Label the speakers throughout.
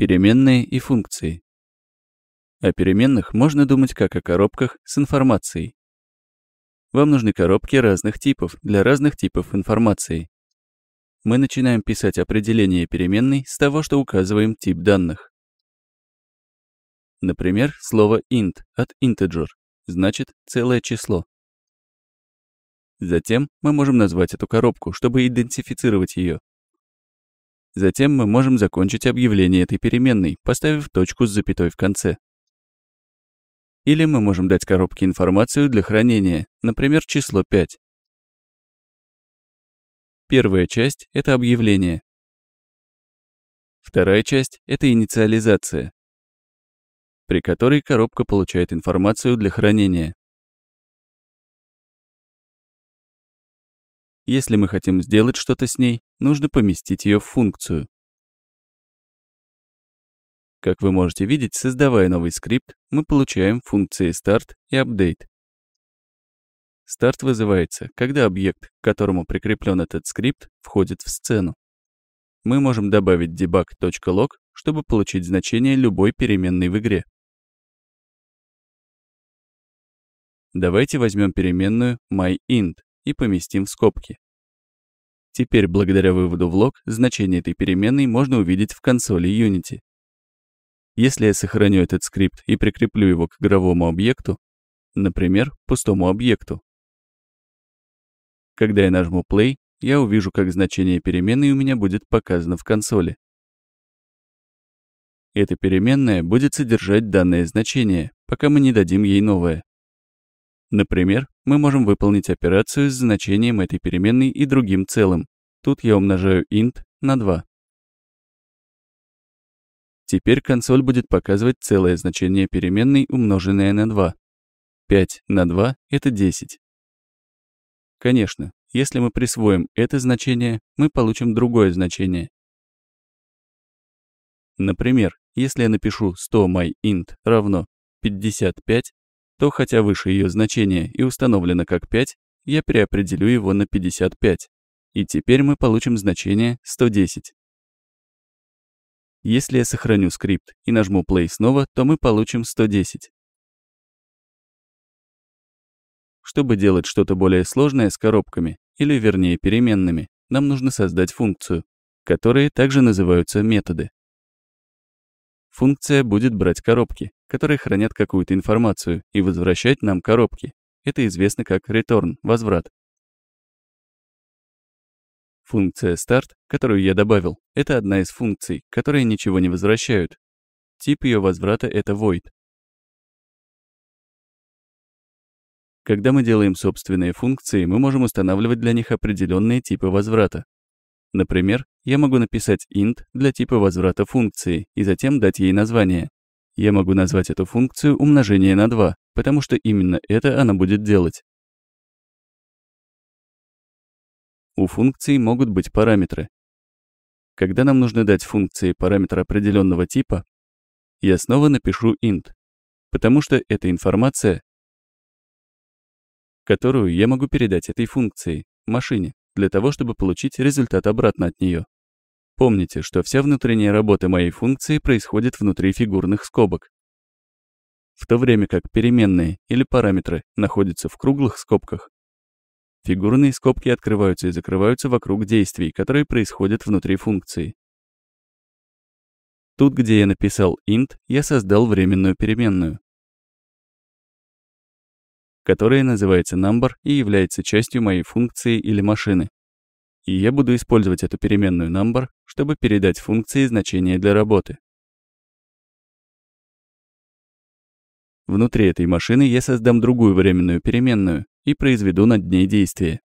Speaker 1: переменные и функции. О переменных можно думать как о коробках с информацией. Вам нужны коробки разных типов для разных типов информации. Мы начинаем писать определение переменной с того, что указываем тип данных. Например, слово int от integer значит целое число. Затем мы можем назвать эту коробку, чтобы идентифицировать ее. Затем мы можем закончить объявление этой переменной, поставив точку с запятой в конце. Или мы можем дать коробке информацию для хранения, например, число 5. Первая часть — это объявление. Вторая часть — это инициализация, при которой коробка получает информацию для хранения. Если мы хотим сделать что-то с ней, нужно поместить ее в функцию. Как вы можете видеть, создавая новый скрипт, мы получаем функции start и update. Старт вызывается, когда объект, к которому прикреплен этот скрипт, входит в сцену. Мы можем добавить debug.log, чтобы получить значение любой переменной в игре. Давайте возьмем переменную myInt и поместим в скобки. Теперь, благодаря выводу в лог, значение этой переменной можно увидеть в консоли Unity. Если я сохраню этот скрипт и прикреплю его к игровому объекту, например, пустому объекту, когда я нажму play, я увижу, как значение переменной у меня будет показано в консоли. Эта переменная будет содержать данное значение, пока мы не дадим ей новое. Например, мы можем выполнить операцию с значением этой переменной и другим целым. Тут я умножаю int на 2. Теперь консоль будет показывать целое значение переменной, умноженное на 2. 5 на 2 — это 10. Конечно, если мы присвоим это значение, мы получим другое значение. Например, если я напишу 100 myInt равно 55, то хотя выше ее значение и установлено как 5, я переопределю его на 55. И теперь мы получим значение 110. Если я сохраню скрипт и нажму play снова, то мы получим 110. Чтобы делать что-то более сложное с коробками, или вернее переменными, нам нужно создать функцию, которые также называются методы. Функция будет брать коробки, которые хранят какую-то информацию, и возвращать нам коробки. Это известно как return, возврат. Функция start, которую я добавил, это одна из функций, которые ничего не возвращают. Тип ее возврата это void. Когда мы делаем собственные функции, мы можем устанавливать для них определенные типы возврата. Например, я могу написать int для типа возврата функции и затем дать ей название. Я могу назвать эту функцию умножение на 2, потому что именно это она будет делать. У функций могут быть параметры. Когда нам нужно дать функции параметр определенного типа, я снова напишу int, потому что это информация, которую я могу передать этой функции, машине для того, чтобы получить результат обратно от нее. Помните, что вся внутренняя работа моей функции происходит внутри фигурных скобок. В то время как переменные или параметры находятся в круглых скобках, фигурные скобки открываются и закрываются вокруг действий, которые происходят внутри функции. Тут, где я написал int, я создал временную переменную которая называется number и является частью моей функции или машины. И я буду использовать эту переменную number, чтобы передать функции значения для работы. Внутри этой машины я создам другую временную переменную и произведу над ней действие.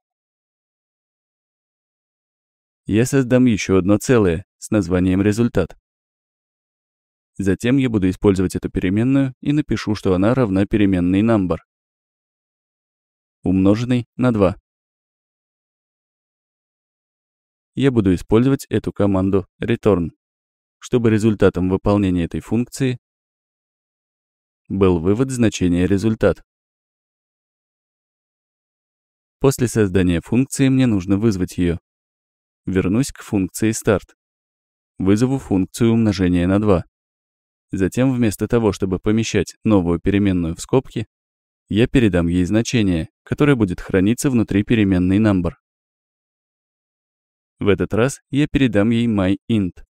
Speaker 1: Я создам еще одно целое с названием результат. Затем я буду использовать эту переменную и напишу, что она равна переменной number умноженный на 2. Я буду использовать эту команду return, чтобы результатом выполнения этой функции был вывод значения результат. После создания функции мне нужно вызвать ее. Вернусь к функции start. Вызову функцию умножения на 2. Затем, вместо того, чтобы помещать новую переменную в скобки, я передам ей значение которая будет храниться внутри переменной number. В этот раз я передам ей myInt.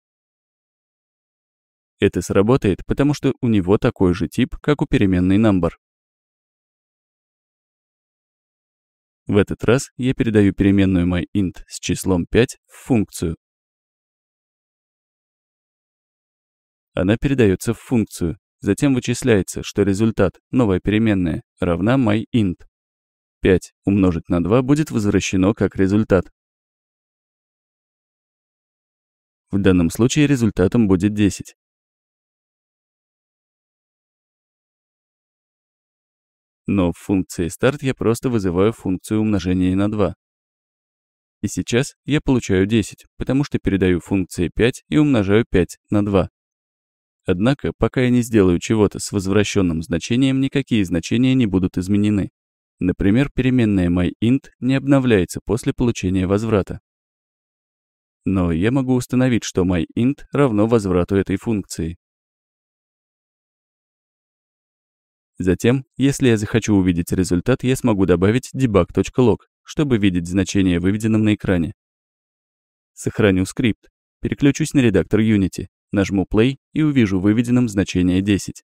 Speaker 1: Это сработает, потому что у него такой же тип, как у переменной number. В этот раз я передаю переменную myInt с числом 5 в функцию. Она передается в функцию, затем вычисляется, что результат, новая переменная, равна myInt. 5 умножить на 2 будет возвращено как результат. В данном случае результатом будет 10. Но в функции start я просто вызываю функцию умножения на 2. И сейчас я получаю 10, потому что передаю функции 5 и умножаю 5 на 2. Однако, пока я не сделаю чего-то с возвращенным значением, никакие значения не будут изменены. Например, переменная myInt не обновляется после получения возврата. Но я могу установить, что myInt равно возврату этой функции. Затем, если я захочу увидеть результат, я смогу добавить debug.log, чтобы видеть значение, выведенном на экране. Сохраню скрипт, переключусь на редактор Unity, нажму Play и увижу выведенным значение 10.